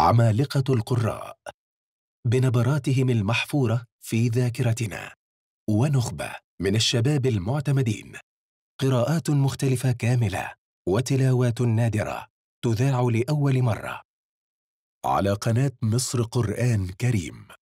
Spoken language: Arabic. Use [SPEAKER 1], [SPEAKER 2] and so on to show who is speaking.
[SPEAKER 1] عمالقة القراء بنبراتهم المحفورة في ذاكرتنا ونخبة من الشباب المعتمدين قراءات مختلفة كاملة وتلاوات نادرة تذاع لأول مرة على قناة مصر قرآن كريم